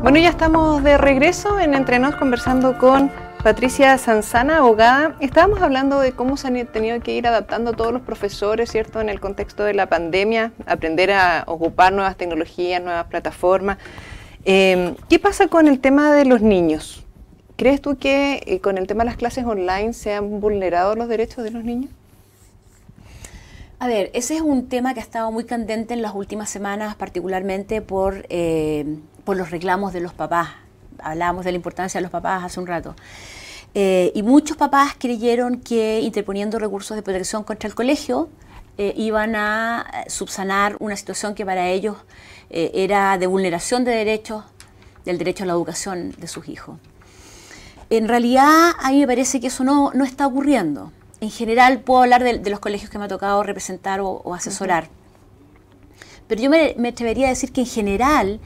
Bueno, ya estamos de regreso en Entre Nos conversando con Patricia Sanzana, abogada. Estábamos hablando de cómo se han tenido que ir adaptando todos los profesores, ¿cierto?, en el contexto de la pandemia, aprender a ocupar nuevas tecnologías, nuevas plataformas. Em, ¿Qué pasa con el tema de los niños? ¿Crees tú que eh, con el tema de las clases online se han vulnerado los derechos de los niños? A ver, ese es un tema que ha estado muy candente en las últimas semanas, particularmente por, eh, por los reclamos de los papás. Hablábamos de la importancia de los papás hace un rato. Eh, y muchos papás creyeron que interponiendo recursos de protección contra el colegio eh, iban a subsanar una situación que para ellos era de vulneración de derechos, del derecho a la educación de sus hijos. En realidad, a mí me parece que eso no, no está ocurriendo en general puedo hablar de, los colegios que me ha tocado representar o, asesorar. Pero yo me, atrevería a decir que en general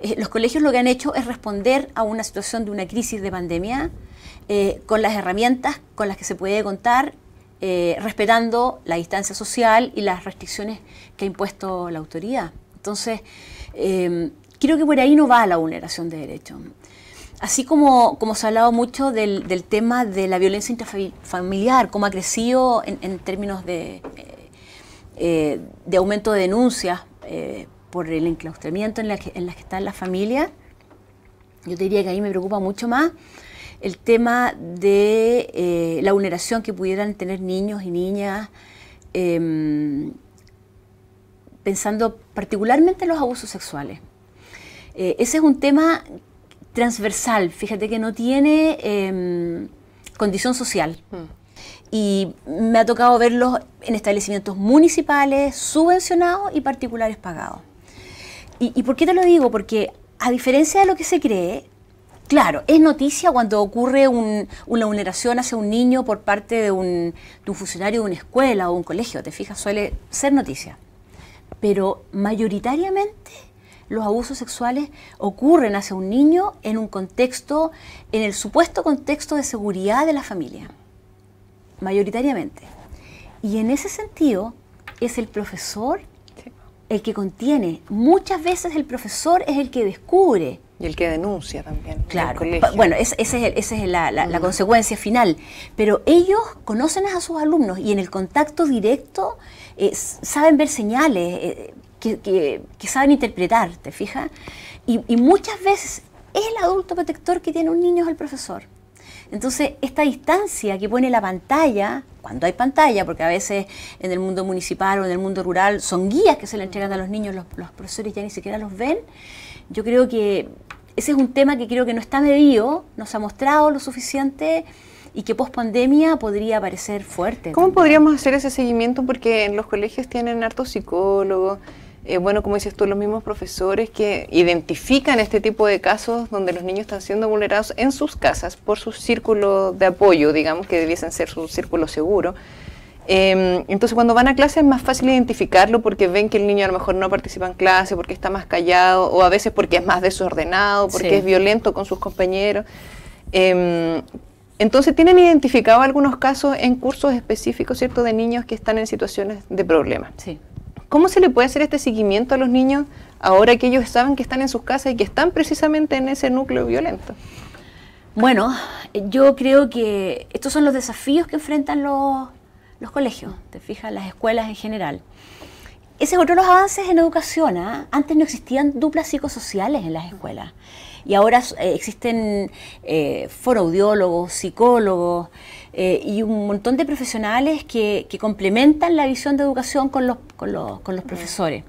eh, los colegios lo que han hecho es responder a una situación de una crisis de pandemia eh, con las herramientas con las que se puede contar, eh, respetando la distancia social y las restricciones que ha impuesto la autoridad. Entonces, creo que por ahí no va la vulneración de derechos, Así como, como se ha hablado mucho del, del tema de la violencia intrafamiliar, cómo ha crecido en, términos de, eh, eh, de aumento de denuncias eh, por el enclaustramiento en las que, en la que están las familias, yo diría que ahí me preocupa mucho más el tema de la vulneración que pudieran tener niños y niñas em, pensando particularmente en los abusos sexuales. ese es un tema transversal, fíjate que no tiene em, condición social. Mm. Y me ha tocado verlos en establecimientos municipales, subvencionados y particulares pagados. ¿Y, por qué te lo digo? Porque a diferencia de lo que se cree, Claro, es noticia cuando ocurre una vulneración hacia un niño por parte de un, de un, funcionario de una escuela o un colegio, te fijas, suele ser noticia. Pero mayoritariamente los abusos sexuales ocurren hacia un niño en un contexto, en el supuesto contexto de seguridad de la familia, mayoritariamente. Y en ese sentido es el profesor el que contiene. Muchas veces el profesor es el que descubre. Y el que denuncia también. Claro. Bueno, esa es, la, consecuencia final. Pero ellos conocen a sus alumnos y en el contacto directo eh, saben ver señales. Eh, que, saben interpretar, ¿te fijas? Y, muchas veces es el adulto protector que tiene un niño es el profesor. Entonces, esta distancia que pone la pantalla, cuando hay pantalla, porque a veces en el mundo municipal o en el mundo rural son guías que se le entregan a los niños, los, profesores ya ni siquiera los ven, yo creo que ese es un tema que creo que no está medido, no se ha mostrado lo suficiente y que pospandemia podría parecer fuerte. ¿Cómo podríamos hacer ese seguimiento? Porque en los colegios tienen hartos psicólogos, eh, bueno, como dices tú, los mismos profesores que identifican este tipo de casos donde los niños están siendo vulnerados en sus casas por su círculo de apoyo, digamos que debiesen ser su círculo seguro. Em, entonces cuando van a clase es más fácil identificarlo porque ven que el niño a lo mejor no participa en clase, porque está más callado o a veces porque es más desordenado, porque es violento con sus compañeros. Em, entonces, ¿tienen identificado algunos casos en cursos específicos, cierto, de niños que están en situaciones de problemas? Sí. ¿Cómo se le puede hacer este seguimiento a los niños ahora que ellos saben que están en sus casas y que están precisamente en ese núcleo violento? Bueno, yo creo que estos son los desafíos que enfrentan los, colegios, te fijas, las escuelas en general. Ese es otro los avances en educación. ¿ah? Antes no existían duplas psicosociales en las escuelas. Y ahora eh, existen eh, foraudiólogos, psicólogos, eh, y un montón de profesionales que, complementan la visión de educación con los, con los, con los profesores.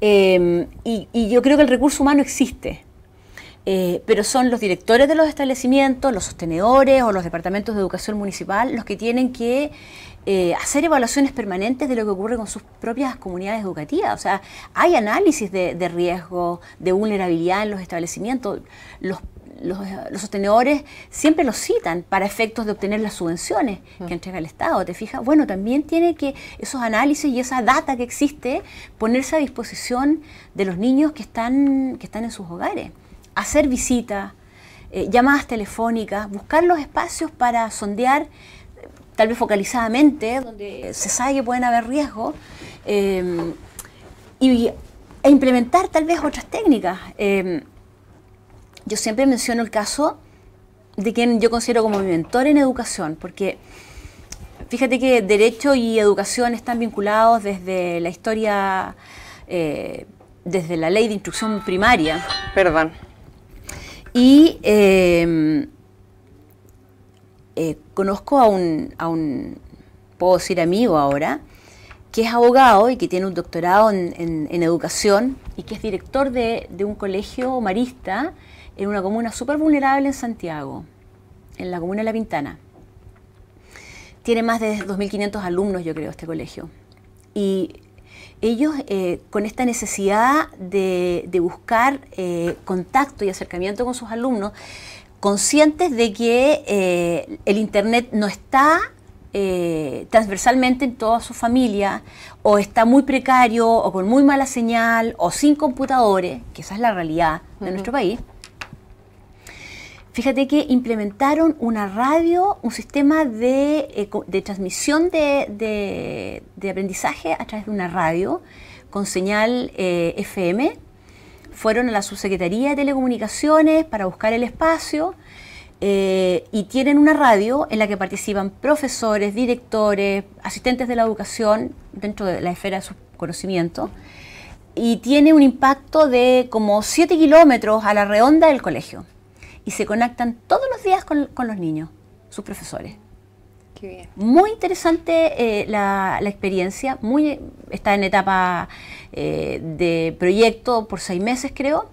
Eh, y, yo creo que el recurso humano existe. Eh, pero son los directores de los establecimientos, los sostenedores o los departamentos de educación municipal los que tienen que hacer evaluaciones permanentes de lo que ocurre con sus propias comunidades educativas. O sea, hay análisis de, de riesgo, de vulnerabilidad en los establecimientos. Los los, eh, los, sostenedores siempre los citan para efectos de obtener las subvenciones que entrega el Estado, ¿te fijas? Bueno, también tiene que esos análisis y esa data que existe ponerse a disposición de los niños que están, que están en sus hogares. Hacer visitas, eh, llamadas telefónicas, buscar los espacios para sondear, eh, tal vez focalizadamente, donde se sabe que pueden haber riesgos, e implementar tal vez otras técnicas yo siempre menciono el caso de quien yo considero como mi mentor en educación, porque fíjate que derecho y educación están vinculados desde la historia, eh, desde la ley de instrucción primaria. Perdón. Y em, eh, conozco a un, puedo decir amigo ahora, que es abogado y que tiene un doctorado en, educación y que es director de, de un colegio marista en una comuna súper vulnerable en Santiago, en la comuna de La Pintana. Tiene más de 2.500 alumnos, yo creo, este colegio. Y ellos, eh, con esta necesidad de, buscar eh, contacto y acercamiento con sus alumnos, conscientes de que eh, el Internet no está transversalmente en toda su familia, o está muy precario, o con muy mala señal, o sin computadores, que esa es la realidad de nuestro país, Fíjate que implementaron una radio, un sistema de, eh, transmisión de, aprendizaje a través de una radio con señal eh, FM. Fueron a la Subsecretaría de Telecomunicaciones para buscar el espacio eh, y tienen una radio en la que participan profesores, directores, asistentes de la educación dentro de la esfera de su conocimiento y tiene un impacto de como 7 kilómetros a la redonda del colegio y se conectan todos los días con, los niños, sus profesores. Muy interesante eh, la, la, experiencia, muy, está en etapa eh, de proyecto por seis meses creo,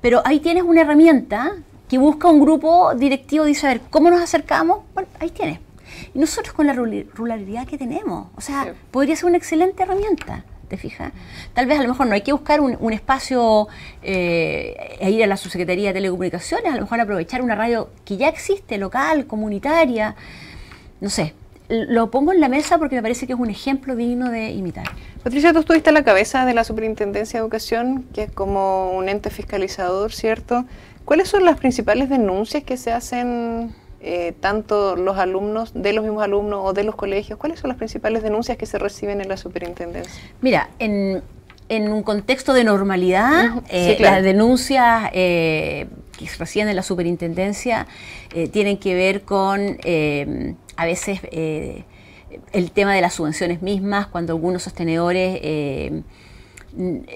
pero ahí tienes una herramienta que busca un grupo directivo, dice, a ver, ¿cómo nos acercamos? Bueno, ahí tienes. Y nosotros con la ruralidad que tenemos, o sea, podría ser una excelente herramienta. ¿te fijas? Tal vez a lo mejor no hay que buscar un, espacio eh, e ir a la subsecretaría de telecomunicaciones, a lo mejor aprovechar una radio que ya existe, local, comunitaria, no sé. Lo pongo en la mesa porque me parece que es un ejemplo digno de imitar. Patricia, tú estuviste a la cabeza de la Superintendencia de Educación, que es como un ente fiscalizador, ¿cierto? ¿Cuáles son las principales denuncias que se hacen eh, tanto los alumnos, de los mismos alumnos o de los colegios? ¿Cuáles son las principales denuncias que se reciben en la superintendencia? Mira, en, un contexto de normalidad, eh, las denuncias que eh, que reciben en la superintendencia tienen que ver con, a veces, el tema de las subvenciones mismas, cuando algunos sostenedores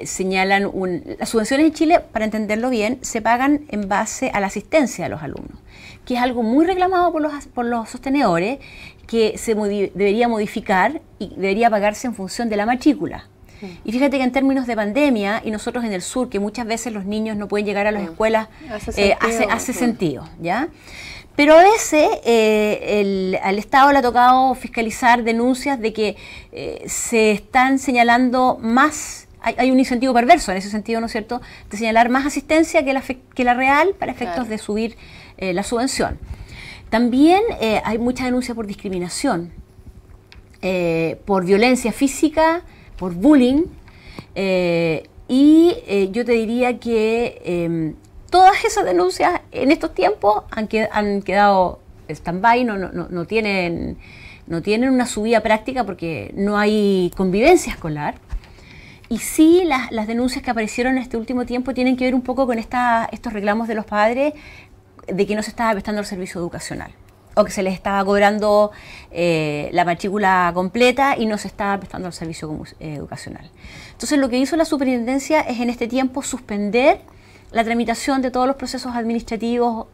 señalan un, las subvenciones en Chile, para entenderlo bien, se pagan en base a la asistencia de los alumnos que es algo muy reclamado por los, por los sostenedores, que se debería modificar y debería pagarse en función de la matrícula. Y fíjate que en términos de pandemia, y nosotros en el sur, que muchas veces los niños no pueden llegar a las ah, escuelas, eh, hace sentido, hace, sentido ¿ya? Pero a veces eh, el, al Estado le ha tocado fiscalizar denuncias de que eh, se están señalando más hay, un incentivo perverso en ese sentido, ¿no es cierto?, de señalar más asistencia que la, que la real para efectos de subir eh, la subvención. También eh, hay muchas denuncias por discriminación, eh, por violencia física, por bullying, y yo te diría que em, todas esas denuncias en estos tiempos han, quedado stand-by, no, no tienen una subida práctica porque no hay convivencia escolar. Y sí, las, denuncias que aparecieron en este último tiempo tienen que ver un poco con esta, estos reclamos de los padres de que no se estaba prestando el servicio educacional o que se les estaba cobrando eh, la matrícula completa y no se estaba prestando el servicio eh, educacional. Entonces lo que hizo la superintendencia es en este tiempo suspender la tramitación de todos los procesos administrativos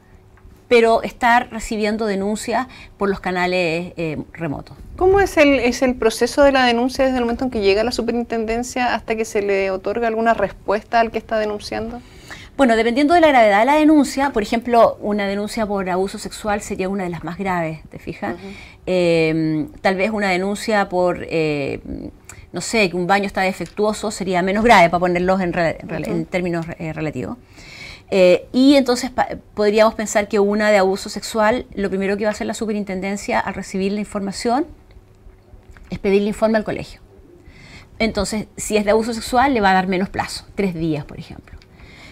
pero estar recibiendo denuncias por los canales eh, remotos. ¿Cómo es el, es el proceso de la denuncia desde el momento en que llega a la superintendencia hasta que se le otorga alguna respuesta al que está denunciando? Bueno, dependiendo de la gravedad de la denuncia, por ejemplo, una denuncia por abuso sexual sería una de las más graves, ¿te fijas? Em, tal vez una denuncia por, eh, no sé, que un baño está defectuoso sería menos grave, para ponerlos en, términos eh, relativos. Eh, y entonces podríamos pensar que una de abuso sexual, lo primero que va a hacer la superintendencia al recibir la información es pedirle informe al colegio. Entonces, si es de abuso sexual, le va a dar menos plazo, tres días, por ejemplo.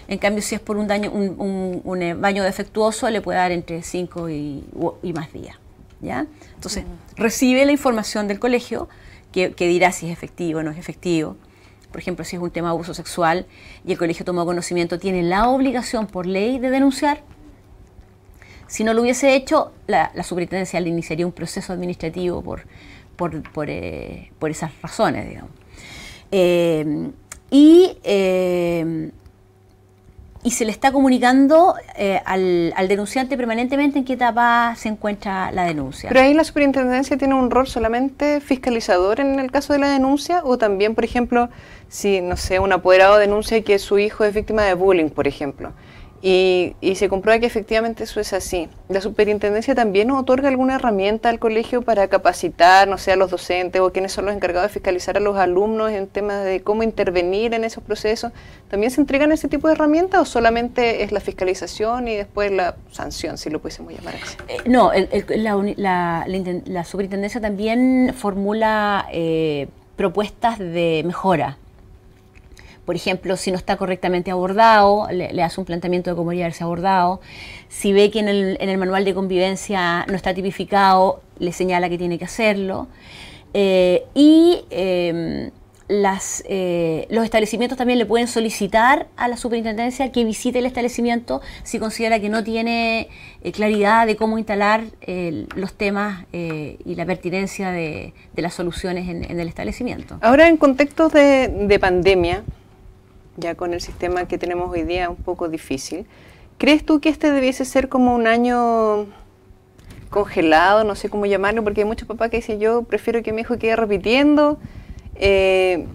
En cambio, si es por un daño, un, eh, baño defectuoso, le puede dar entre cinco y, más días. ¿ya? Entonces, recibe la información del colegio que dirá si es efectivo o no es efectivo por ejemplo, si es un tema de abuso sexual y el colegio tomó conocimiento, tiene la obligación por ley de denunciar. Si no lo hubiese hecho, la, superintendencia le iniciaría un proceso administrativo por, por, eh, esas razones, digamos. Eh, y eh, y se le está comunicando eh, al, denunciante permanentemente en qué etapa se encuentra la denuncia. Pero ahí la superintendencia tiene un rol solamente fiscalizador en el caso de la denuncia o también, por ejemplo, si, no sé, un apoderado denuncia que su hijo es víctima de bullying, por ejemplo. Y, se comprueba que efectivamente eso es así. La superintendencia también otorga alguna herramienta al colegio para capacitar, no sé, a los docentes o quienes son los encargados de fiscalizar a los alumnos en temas de cómo intervenir en esos procesos. ¿También se entregan ese tipo de herramientas o solamente es la fiscalización y después la sanción, si lo pudiésemos llamar así? Eh, no, la, superintendencia también formula eh, propuestas de mejora por ejemplo, si no está correctamente abordado, le, hace un planteamiento de cómo debería haberse abordado. Si ve que en el, manual de convivencia no está tipificado, le señala que tiene que hacerlo. Eh, y em, las, eh, los establecimientos también le pueden solicitar a la superintendencia que visite el establecimiento si considera que no tiene eh, claridad de cómo instalar los temas y la pertinencia de, las soluciones en, el establecimiento. Ahora en contextos de pandemia, ya con el sistema que tenemos hoy día un poco difícil. ¿Crees tú que este debiese ser como un año congelado, no sé cómo llamarlo, porque hay muchos papás que dicen yo prefiero que mi hijo quede repitiendo, eh,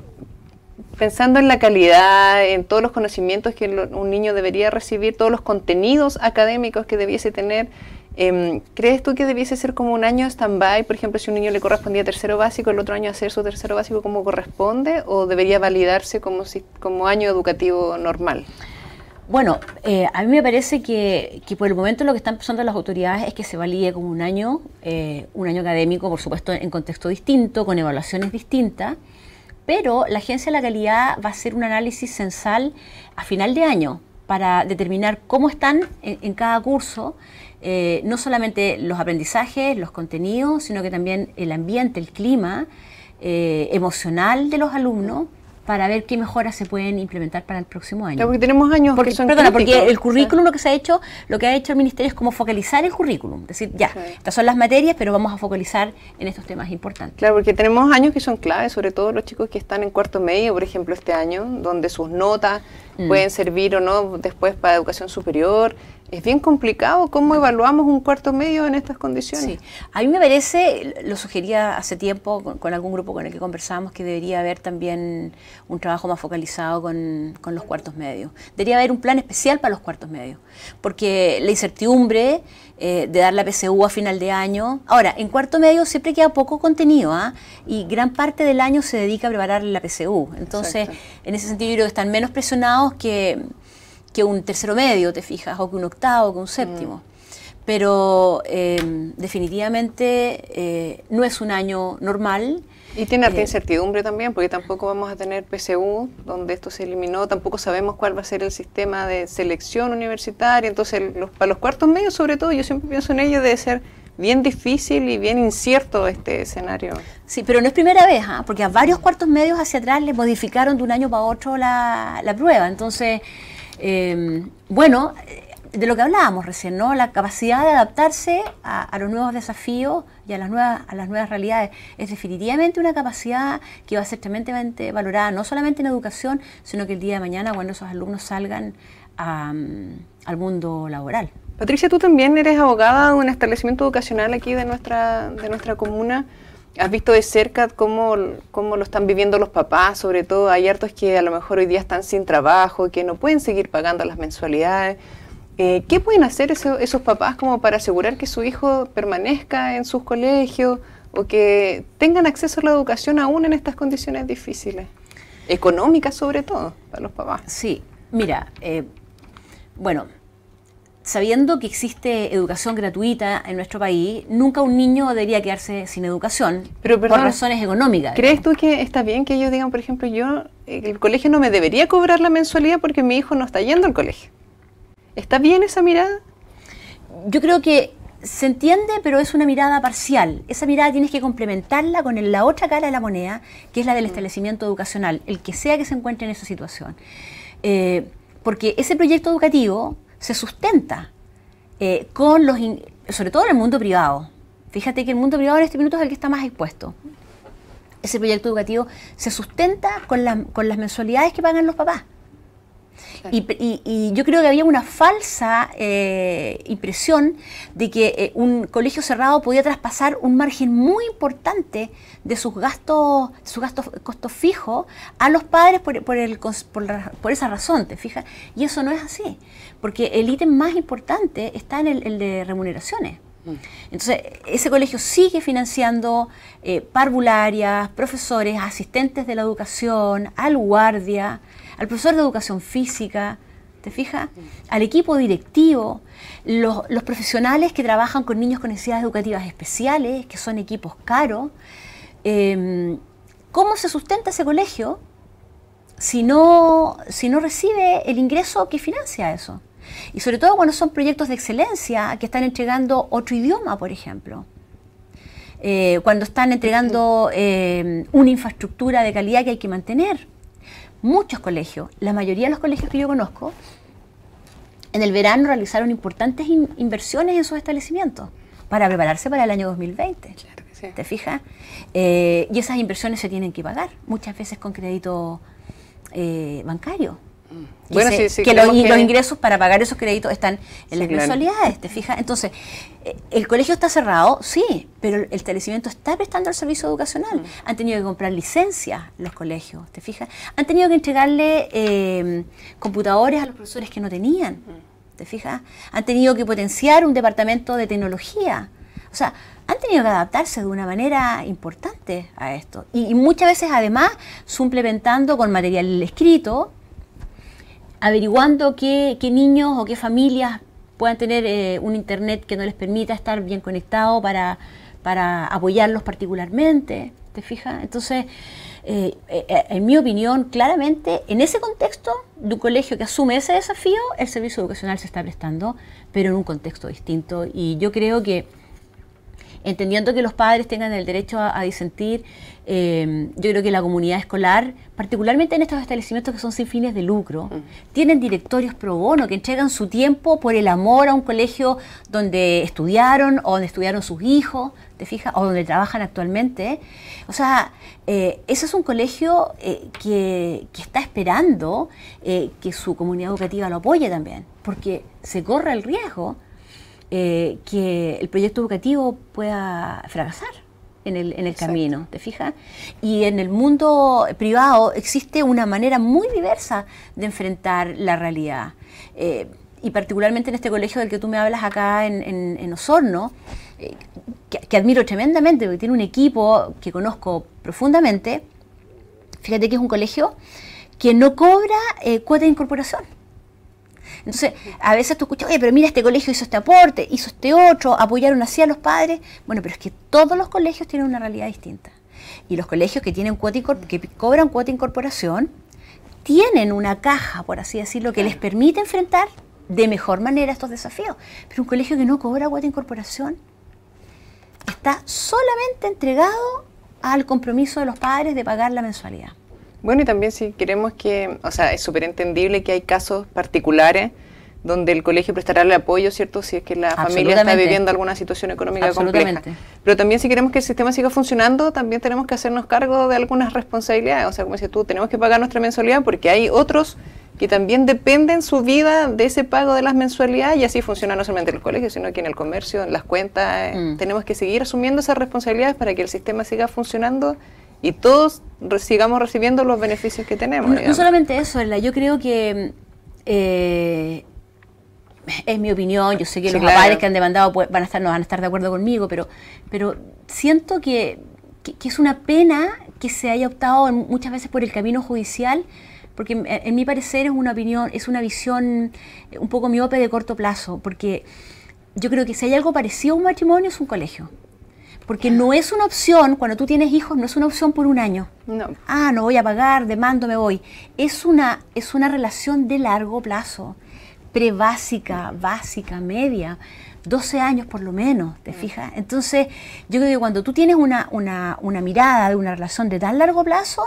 pensando en la calidad, en todos los conocimientos que un niño debería recibir, todos los contenidos académicos que debiese tener, Em, ¿Crees tú que debiese ser como un año stand-by? Por ejemplo, si un niño le correspondía tercero básico, el otro año hacer su tercero básico como corresponde o debería validarse como, como año educativo normal? Bueno, eh, a mí me parece que, por el momento lo que están pensando las autoridades es que se valide como un año, eh, un año académico, por supuesto, en contexto distinto, con evaluaciones distintas, pero la Agencia de la Calidad va a hacer un análisis censal a final de año para determinar cómo están en cada curso eh, no solamente los aprendizajes, los contenidos, sino que también el ambiente, el clima eh, emocional de los alumnos para ver qué mejoras se pueden implementar para el próximo año. porque tenemos años porque, que son perdona, porque el currículum lo que se ha hecho, lo que ha hecho el ministerio es como focalizar el currículum, es decir, ya, estas son las materias, pero vamos a focalizar en estos temas importantes. Claro, porque tenemos años que son claves, sobre todo los chicos que están en cuarto medio, por ejemplo, este año, donde sus notas mm. pueden servir o no después para educación superior, es bien complicado cómo evaluamos un cuarto medio en estas condiciones. Sí. A mí me parece, lo sugería hace tiempo con, algún grupo con el que conversamos, que debería haber también un trabajo más focalizado con, los cuartos medios. Debería haber un plan especial para los cuartos medios, porque la incertidumbre eh, de dar la PCU a final de año. Ahora, en cuarto medio siempre queda poco contenido ¿ah? y gran parte del año se dedica a preparar la PCU. Entonces, en ese sentido yo creo que están menos presionados que que un tercero medio, te fijas, o que un octavo, que un mm. séptimo. Pero em, definitivamente eh, no es un año normal. Y tiene alta eh, incertidumbre también, porque tampoco vamos a tener PSU, donde esto se eliminó, tampoco sabemos cuál va a ser el sistema de selección universitaria. Entonces, los, para los cuartos medios, sobre todo, yo siempre pienso en ello, debe ser bien difícil y bien incierto este escenario. Sí, pero no es primera vez, ¿ah? porque a varios cuartos medios hacia atrás le modificaron de un año para otro la, la prueba. Entonces. Em, bueno, de lo que hablábamos recién, ¿no? La capacidad de adaptarse a, los nuevos desafíos y a las nuevas, a las nuevas realidades es definitivamente una capacidad que va a ser tremendamente valorada, no solamente en educación, sino que el día de mañana cuando esos alumnos salgan al mundo laboral. Patricia, tú también eres abogada de un establecimiento educacional aquí de nuestra, de nuestra comuna. ¿Has visto de cerca cómo, cómo, lo están viviendo los papás? Sobre todo hay hartos que a lo mejor hoy día están sin trabajo, que no pueden seguir pagando las mensualidades. Eh, ¿Qué pueden hacer esos papás como para asegurar que su hijo permanezca en sus colegios o que tengan acceso a la educación aún en estas condiciones difíciles? Económicas sobre todo, para los papás. Sí, mira, eh, bueno, sabiendo que existe educación gratuita en nuestro país, nunca un niño debería quedarse sin educación Pero, por razones económicas. ¿Crees tú que está bien que ellos digan, por ejemplo, yo el colegio no me debería cobrar la mensualidad porque mi hijo no está yendo al colegio? ¿Está bien esa mirada? Yo creo que se entiende, pero es una mirada parcial. Esa mirada tienes que complementarla con la otra cara de la moneda, que es la del mm. establecimiento educacional, el que sea que se encuentre en esa situación. Eh, porque ese proyecto educativo se sustenta eh, con los, sobre todo en el mundo privado. Fíjate que el mundo privado en este minuto es el que está más expuesto. Ese proyecto educativo se sustenta con, con las mensualidades que pagan los papás. Y, yo creo que había una falsa eh, impresión de que eh, un colegio cerrado podía traspasar un margen muy importante de sus gastos, sus gastos costos fijos a los padres por, por, esa razón, ¿te fijas? Y eso no es así, porque el ítem más importante está en el, de remuneraciones. Mm. Entonces, ese colegio sigue financiando eh, parvularias, profesores, asistentes de la educación, al guardia, al profesor de educación física, ¿te fijas? Al equipo directivo, los, profesionales que trabajan con niños con necesidades educativas especiales, que son equipos caros. Em, ¿Cómo se sustenta ese colegio si no, recibe el ingreso que financia eso? Y sobre todo cuando son proyectos de excelencia que están entregando otro idioma, por ejemplo. Eh, cuando están entregando em, una infraestructura de calidad que hay que mantener muchos colegios, la mayoría de los colegios que yo conozco, en el verano realizaron importantes inversiones en sus establecimientos para prepararse para el año 2020. Claro que ¿Te fijas? Eh, y esas inversiones se tienen que pagar, muchas veces con crédito eh, bancario. Bueno, que, los, ingresos para pagar esos créditos están en las ¿te fijas? Entonces, eh, ¿el colegio está cerrado? Sí, pero el establecimiento está prestando el servicio educacional. Mm. Han tenido que comprar licencias los colegios, ¿te fijas? Han tenido que entregarle eh, em, computadores a los profesores que no tenían, mm. ¿te fijas? Han tenido que potenciar un departamento de tecnología. O sea, han tenido que adaptarse de una manera importante a esto. y muchas veces, además, suplementando con material escrito, averiguando qué, niños o qué familias puedan tener eh, un internet que no les permita estar bien conectado para, apoyarlos particularmente, ¿te fijas? Entonces, eh, eh, en mi opinión, claramente, en ese contexto de un colegio que asume ese desafío, el servicio educacional se está prestando, pero en un contexto distinto. Y yo creo que entendiendo que los padres tengan el derecho a disentir, Em, yo creo que la comunidad escolar, particularmente en estos establecimientos que son sin fines de lucro, tienen directorios pro bono que entregan su tiempo por el amor a un colegio donde estudiaron o donde estudiaron sus hijos, ¿te fijas? O donde trabajan actualmente. O sea, eh, ese es un colegio eh, que, que, está esperando eh, que su comunidad educativa lo apoye también, porque se corre el riesgo que el proyecto educativo pueda fracasar en el, camino, ¿te fijas? Y en el mundo privado existe una manera muy diversa de enfrentar la realidad. Eh, y particularmente en este colegio del que tú me hablas acá en, Osorno, eh, que, que, admiro tremendamente, porque tiene un equipo que conozco profundamente. Fíjate que es un colegio que no cobra eh, cuota de incorporación. Entonces, a veces tú escuchas, oye, pero mira, este colegio hizo este aporte, hizo este otro, apoyaron así a los padres. Bueno, pero es que todos los colegios tienen una realidad distinta. Y los colegios que, tienen cuota que cobran cuota de incorporación tienen una caja, por así decirlo, que les permite enfrentar de mejor manera estos desafíos. Pero un colegio que no cobra cuota de incorporación está solamente entregado al compromiso de los padres de pagar la mensualidad. Bueno, y también si queremos que, o sea, es súper entendible que hay casos particulares donde el colegio prestará el apoyo, ¿cierto? Si es que la familia está viviendo alguna situación económica compleja. Pero también si queremos que el sistema siga funcionando, también tenemos que hacernos cargo de algunas responsabilidades. O sea, como dices tú, tenemos que pagar nuestra mensualidad porque hay otros que también dependen su vida de ese pago de las mensualidades y así funciona no solamente en los colegios, sino que en el comercio, en las cuentas. Mm. Tenemos que seguir asumiendo esas responsabilidades para que el sistema siga funcionando y todos sigamos recibiendo los beneficios que tenemos. No, solamente eso, Erla, yo creo que eh, es mi opinión, yo sé que los padres que han demandado van a estar, no van a estar de acuerdo conmigo, pero, pero siento que, que, es una pena que se haya optado muchas veces por el camino judicial porque en, mi parecer es una opinión, es una visión eh, un poco miope de corto plazo, porque yo creo que si hay algo parecido a un matrimonio es un colegio. Porque no es una opción, cuando tú tienes hijos, no es una opción por un año. No. Ah, no voy a pagar, demando, me voy. Es una, es una relación de largo plazo, pre básica, básica, media. 12 años por lo menos, ¿te mm. fijas? Entonces, yo creo que cuando tú tienes una, una, mirada de una relación de tan largo plazo,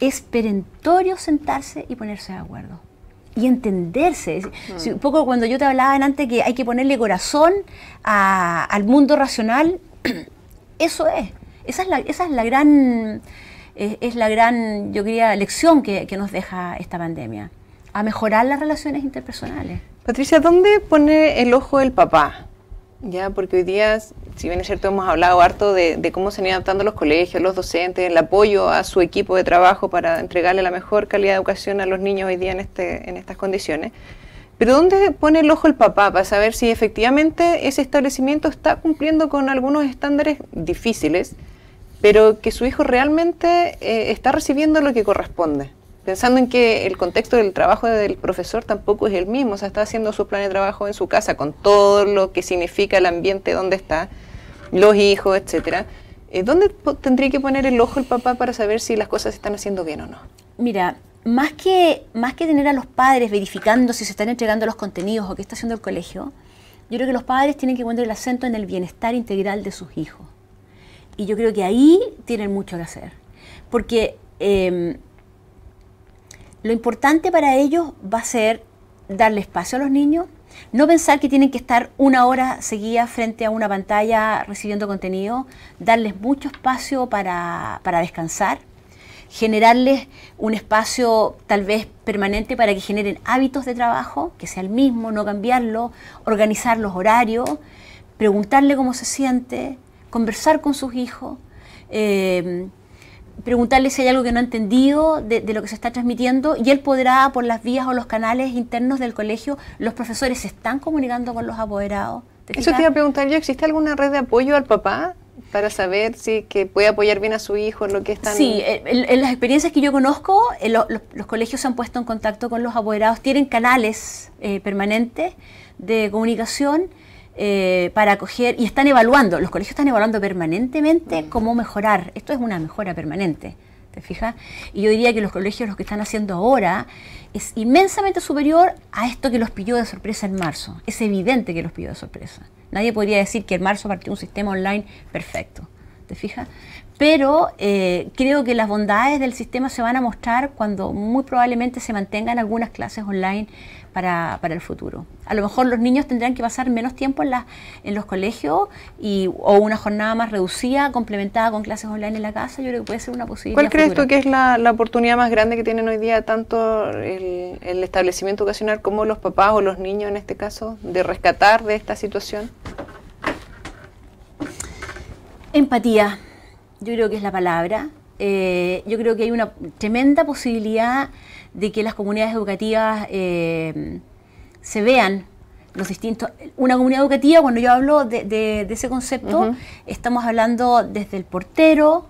es perentorio sentarse y ponerse de acuerdo. Y entenderse. Mm. un poco cuando yo te hablaba antes que hay que ponerle corazón al mundo racional. Eso es. Esa es la, es la gran, yo diría, lección que, nos deja esta pandemia. A mejorar las relaciones interpersonales. Patricia, ¿dónde pone el ojo el papá? Ya, porque hoy día, si bien es cierto, hemos hablado harto de, cómo se han ido adaptando los colegios, los docentes, el apoyo a su equipo de trabajo para entregarle la mejor calidad de educación a los niños hoy día en, este, en estas condiciones. Pero ¿dónde pone el ojo el papá para saber si efectivamente ese establecimiento está cumpliendo con algunos estándares difíciles, pero que su hijo realmente eh, está recibiendo lo que corresponde? Pensando en que el contexto del trabajo del profesor tampoco es el mismo, o sea, está haciendo su plan de trabajo en su casa con todo lo que significa el ambiente donde está, los hijos, etcétera. Eh, ¿Dónde tendría que poner el ojo el papá para saber si las cosas están haciendo bien o no? Mira, más que, más que tener a los padres verificando si se están entregando los contenidos o qué está haciendo el colegio, yo creo que los padres tienen que poner el acento en el bienestar integral de sus hijos. Y yo creo que ahí tienen mucho que hacer. Porque em, lo importante para ellos va a ser darle espacio a los niños, no pensar que tienen que estar una hora seguida frente a una pantalla recibiendo contenido, darles mucho espacio para descansar, generarles un espacio tal vez permanente para que generen hábitos de trabajo, que sea el mismo, no cambiarlo, organizar los horarios, preguntarle cómo se siente, conversar con sus hijos, eh, preguntarle si hay algo que no ha entendido de, lo que se está transmitiendo y él podrá por las vías o los canales internos del colegio, los profesores se están comunicando con los apoderados. Eso te iba a preguntar yo, ¿existe alguna red de apoyo al papá? para saber si que puede apoyar bien a su hijo en lo que están... Sí, en, las experiencias que yo conozco, eh, los, colegios se han puesto en contacto con los apoderados, tienen canales eh, permanentes de comunicación eh, para acoger y están evaluando, los colegios están evaluando permanentemente cómo mejorar. Esto es una mejora permanente. ¿Te fijas? Y yo diría que los colegios, los que están haciendo ahora, es inmensamente superior a esto que los pilló de sorpresa en marzo. Es evidente que los pilló de sorpresa. Nadie podría decir que el marzo partió un sistema online perfecto. ¿Te fijas? pero eh, creo que las bondades del sistema se van a mostrar cuando muy probablemente se mantengan algunas clases online para, el futuro. A lo mejor los niños tendrán que pasar menos tiempo en, en los colegios y, o una jornada más reducida, complementada con clases online en la casa, yo creo que puede ser una posibilidad. ¿Cuál crees tú que es la, oportunidad más grande que tienen hoy día tanto el, el establecimiento educacional como los papás o los niños en este caso de rescatar de esta situación? Empatía yo creo que es la palabra. Eh, yo creo que hay una tremenda posibilidad de que las comunidades educativas eh, se vean los distintos. Una comunidad educativa, cuando yo hablo de, ese concepto, estamos hablando desde el portero,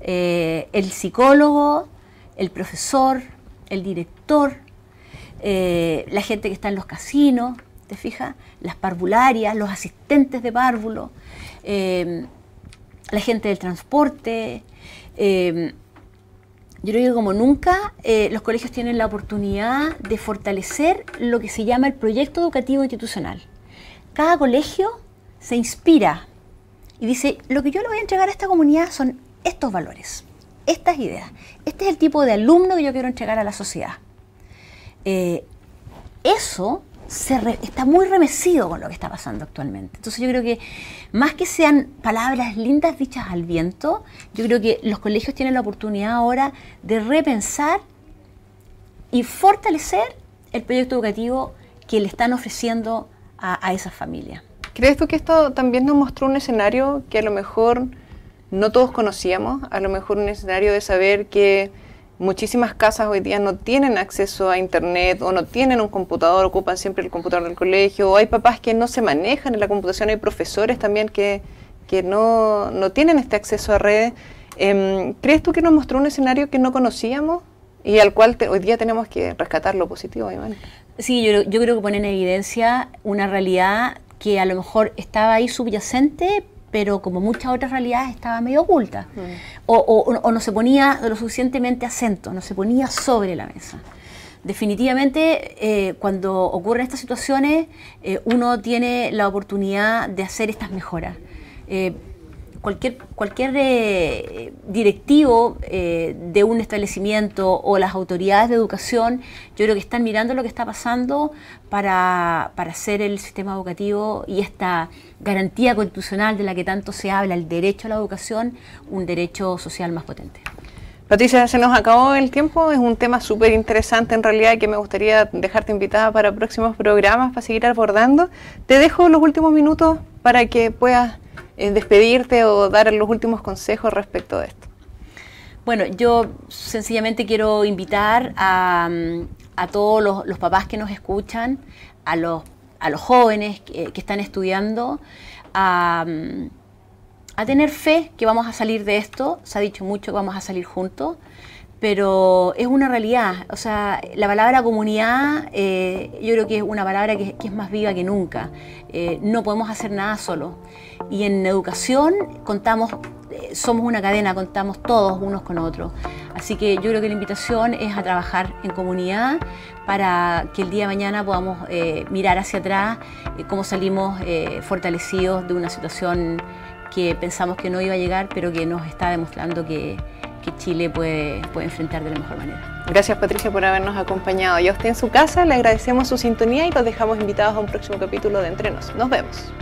eh, el psicólogo, el profesor, el director, la gente que está en los casinos, ¿te fijas? Las parvularias, los asistentes de párvulo la gente del transporte. Em, yo creo que como nunca eh, los colegios tienen la oportunidad de fortalecer lo que se llama el proyecto educativo institucional. Cada colegio se inspira y dice, lo que yo le voy a entregar a esta comunidad son estos valores, estas ideas. Este es el tipo de alumno que yo quiero entregar a la sociedad. Eh, eso está muy remecido con lo que está pasando actualmente. Entonces yo creo que más que sean palabras lindas dichas al viento, yo creo que los colegios tienen la oportunidad ahora de repensar y fortalecer el proyecto educativo que le están ofreciendo a, a esas familias. ¿Crees tú que esto también nos mostró un escenario que a lo mejor no todos conocíamos? A lo mejor un escenario de saber que Muchísimas casas hoy día no tienen acceso a internet o no tienen un computador, ocupan siempre el computador del colegio, hay papás que no se manejan en la computación, hay profesores también que, que no, tienen este acceso a redes. Em, ¿Crees tú que nos mostró un escenario que no conocíamos y al cual hoy día tenemos que rescatar lo positivo, Iván? Sí, yo, yo creo que pone en evidencia una realidad que a lo mejor estaba ahí subyacente, pero como muchas otras realidades estaba medio oculta. Mm. O, no se ponía lo suficientemente acento, no se ponía sobre la mesa. Definitivamente, eh, cuando ocurren estas situaciones, eh, uno tiene la oportunidad de hacer estas mejoras. Eh, cualquier, cualquier eh, directivo eh, de un establecimiento o las autoridades de educación, yo creo que están mirando lo que está pasando para, hacer el sistema educativo y esta garantía constitucional de la que tanto se habla, el derecho a la educación, un derecho social más potente. Patricia, se nos acabó el tiempo, es un tema súper interesante en realidad que me gustaría dejarte invitada para próximos programas, para seguir abordando. Te dejo los últimos minutos para que puedas en despedirte o dar los últimos consejos respecto a esto. Bueno, yo sencillamente quiero invitar a, todos los, papás que nos escuchan, a los, a los jóvenes que, están estudiando, a, a tener fe que vamos a salir de esto. Se ha dicho mucho que vamos a salir juntos pero es una realidad. O sea, la palabra comunidad eh, yo creo que es una palabra que, es más viva que nunca. Eh, no podemos hacer nada solo. Y en educación contamos, eh, somos una cadena, contamos todos unos con otros. Así que yo creo que la invitación es a trabajar en comunidad para que el día de mañana podamos mirar hacia atrás cómo salimos fortalecidos de una situación que pensamos que no iba a llegar, pero que nos está demostrando que, Chile puede, puede enfrentar de la mejor manera. Gracias Patricia por habernos acompañado. Y a usted en su casa le agradecemos su sintonía y los dejamos invitados a un próximo capítulo de Entrenos. Nos vemos.